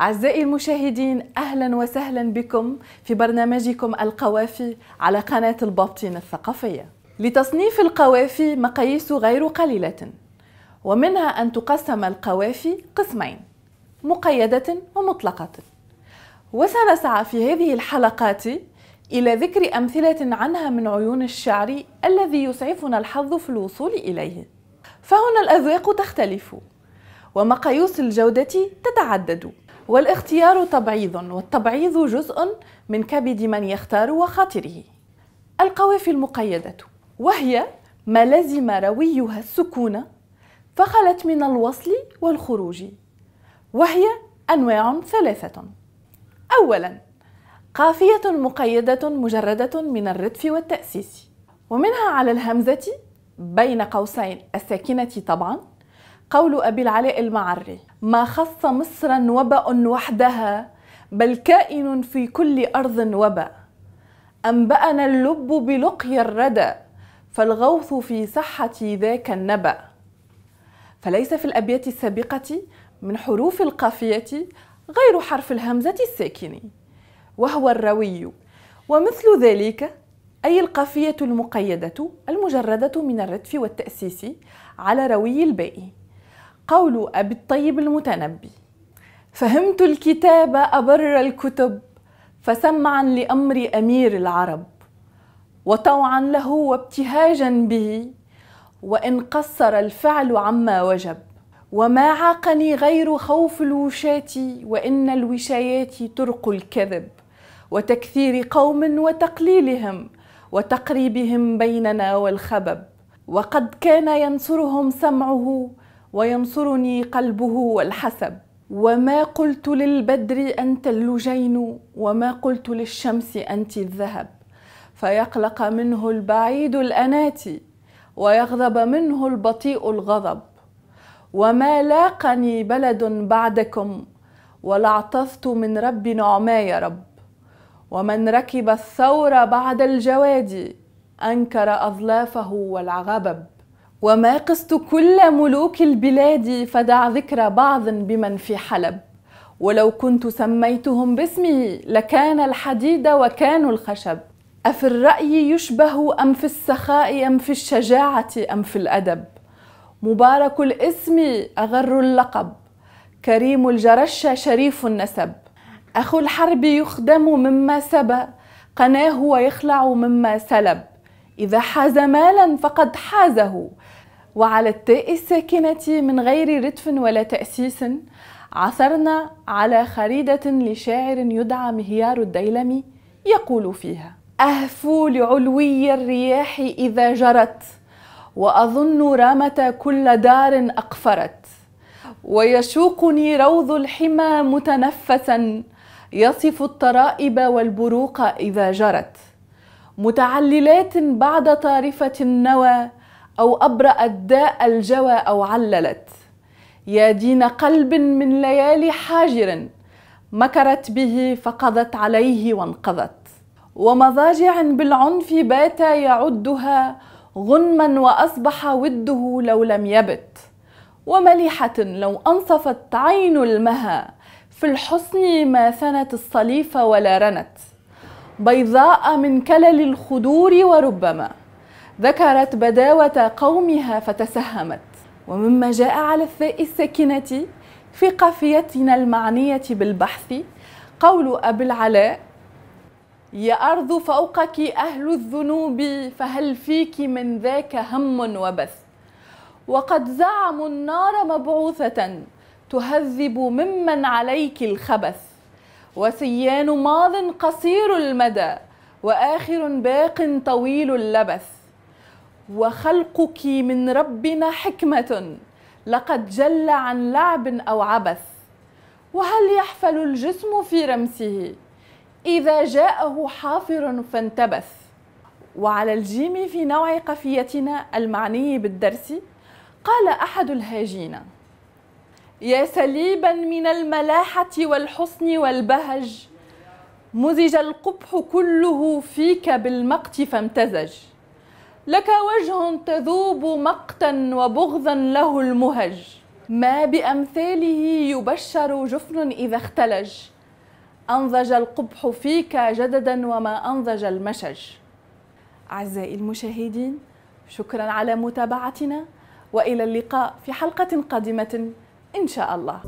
أعزائي المشاهدين أهلا وسهلا بكم في برنامجكم القوافي على قناة البابتين الثقافية لتصنيف القوافي مقاييس غير قليلة ومنها أن تقسم القوافي قسمين مقيدة ومطلقة وسنسعى في هذه الحلقات إلى ذكر أمثلة عنها من عيون الشعر الذي يسعفنا الحظ في الوصول إليه فهنا الأذواق تختلف ومقاييس الجودة تتعدد والاختيار تبعيض والتبعيض جزء من كبد من يختار وخاطره القوافي المقيدة وهي ما لزم رويها السكون فخلت من الوصل والخروج وهي أنواع ثلاثة أولا قافية مقيدة مجردة من الردف والتأسيس ومنها على الهمزة بين قوسين الساكنة طبعا قول أبي العلاء المعري ما خص مصرا وبأ وحدها بل كائن في كل أرض وبأ أنبأنا اللب بلقي الردى فالغوث في صحة ذاك النبأ فليس في الأبيات السابقة من حروف القافية غير حرف الهمزة الساكن وهو الروي ومثل ذلك أي القافية المقيدة المجردة من الردف والتأسيس على روي الباء قول أبي الطيب المتنبي فهمت الكتاب أبر الكتب فسمعا لأمر أمير العرب وطوعا له وابتهاجا به وإن قصر الفعل عما وجب وما عاقني غير خوف الوشاة وإن الوشايات ترق الكذب وتكثير قوم وتقليلهم وتقريبهم بيننا والخبب وقد كان ينصرهم سمعه وينصرني قلبه والحسب وما قلت للبدر أنت اللجين وما قلت للشمس أنت الذهب فيقلق منه البعيد الأناتي ويغضب منه البطيء الغضب وما لاقني بلد بعدكم ولا اعتظت من رب نعماي رب ومن ركب الثور بعد الجواد أنكر أظلافه والعغبب وما قست كل ملوك البلاد فدع ذكر بعض بمن في حلب ولو كنت سميتهم باسمي لكان الحديد وكانوا الخشب أفي الرأي يشبه أم في السخاء أم في الشجاعة أم في الأدب مبارك الاسم أغر اللقب كريم الجرش شريف النسب أخو الحرب يخدم مما سبى قناه ويخلع مما سلب إذا حاز مالا فقد حازه وعلى التاء الساكنة من غير ردف ولا تأسيس عثرنا على خريدة لشاعر يدعى مهيار الديلمي يقول فيها أهفو لعلوي الرياح إذا جرت وأظن رامة كل دار أقفرت ويشوقني روض الحمى متنفسا يصف الطرائب والبروق إذا جرت متعللات بعد طارفة النوى أو أبرأت داء الجوى أو عللت يا دين قلب من ليالي حاجر مكرت به فقضت عليه وانقضت ومضاجع بالعنف بات يعدها غنما وأصبح وده لو لم يبت ومليحة لو أنصفت عين المها في الحسن ما ثنت الصليف ولا رنت بيضاء من كلل الخدور وربما ذكرت بداوة قومها فتسهمت ومما جاء على الثاء الساكنة في قافيتنا المعنية بالبحث قول أبي العلاء يا أرض فوقك أهل الذنوب فهل فيك من ذاك هم وبث وقد زعموا النار مبعوثة تهذب ممن عليك الخبث وسيان ماض قصير المدى واخر باق طويل اللبث وخلقك من ربنا حكمه لقد جل عن لعب او عبث وهل يحفل الجسم في رمسه اذا جاءه حافر فانتبث وعلى الجيم في نوع قفيتنا المعني بالدرس قال احد الهاجين يا سليبا من الملاحة والحسن والبهج مزج القبح كله فيك بالمقت فامتزج لك وجه تذوب مقتا وبغضا له المهج ما بأمثاله يبشر جفن إذا اختلج أنضج القبح فيك جددا وما أنضج المشج أعزائي المشاهدين شكرا على متابعتنا وإلى اللقاء في حلقة قادمة إن شاء الله